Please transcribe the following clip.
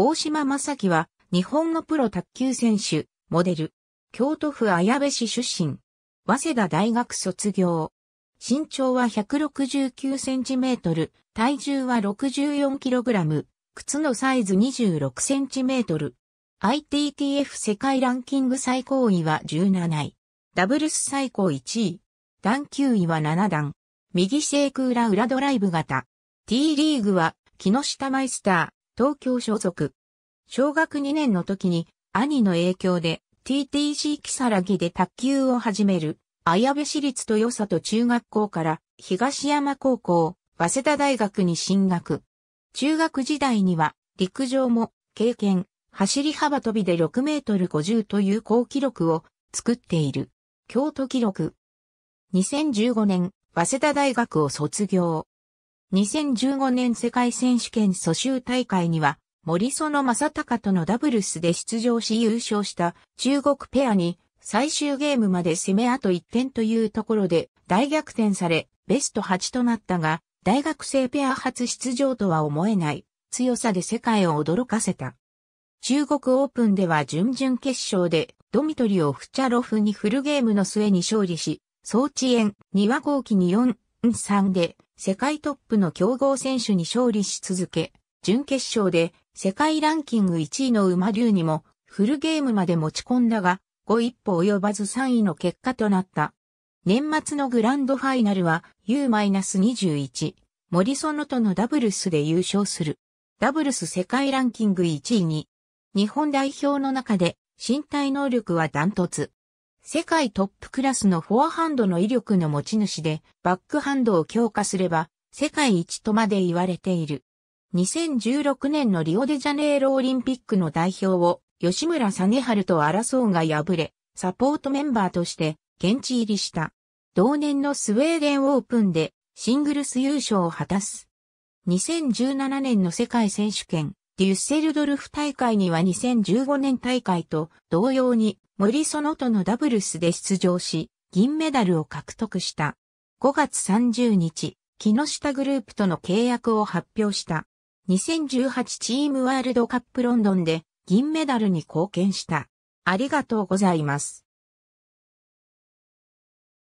大島正樹は、日本のプロ卓球選手、モデル、京都府綾部市出身、早稲田大学卒業。身長は169センチメートル、体重は64キログラム、靴のサイズ26センチメートル。ITTF 世界ランキング最高位は17位。ダブルス最高1位。段9位は7段。右正空裏裏ドライブ型。T リーグは木下マイスター。東京所属。小学2年の時に兄の影響で TTC 木更木で卓球を始める。綾部市立豊里中学校から東山高校、早稲田大学に進学。中学時代には陸上も経験、走り幅跳びで6メートル50という高記録を作っている。京都記録。2015年、早稲田大学を卒業。2015年世界選手権蘇州大会には、森園正隆とのダブルスで出場し優勝した中国ペアに最終ゲームまで攻めあと1点というところで大逆転されベスト8となったが大学生ペア初出場とは思えない強さで世界を驚かせた。中国オープンでは準々決勝でドミトリオ・フチャロフにフルゲームの末に勝利し、総遅延2話後期に4、3で世界トップの強豪選手に勝利し続け、準決勝で世界ランキング1位の馬竜にもフルゲームまで持ち込んだが、5一歩及ばず3位の結果となった。年末のグランドファイナルは U-21、モリソノとのダブルスで優勝する。ダブルス世界ランキング1位に、日本代表の中で身体能力はダントツ。世界トップクラスのフォアハンドの威力の持ち主で、バックハンドを強化すれば、世界一とまで言われている。2016年のリオデジャネイロオリンピックの代表を吉村実治と争うが敗れ、サポートメンバーとして現地入りした。同年のスウェーデンオープンでシングルス優勝を果たす。2017年の世界選手権デュッセルドルフ大会には2015年大会と同様に森園とのダブルスで出場し、銀メダルを獲得した。5月30日、木下グループとの契約を発表した。2018チームワールドカップロンドンで銀メダルに貢献した。ありがとうございます。